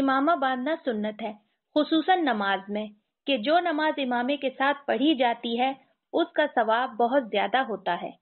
इमामा बांधना सुन्नत है खूस नमाज में कि जो नमाज इमामे के साथ पढ़ी जाती है उसका सवाब बहुत ज्यादा होता है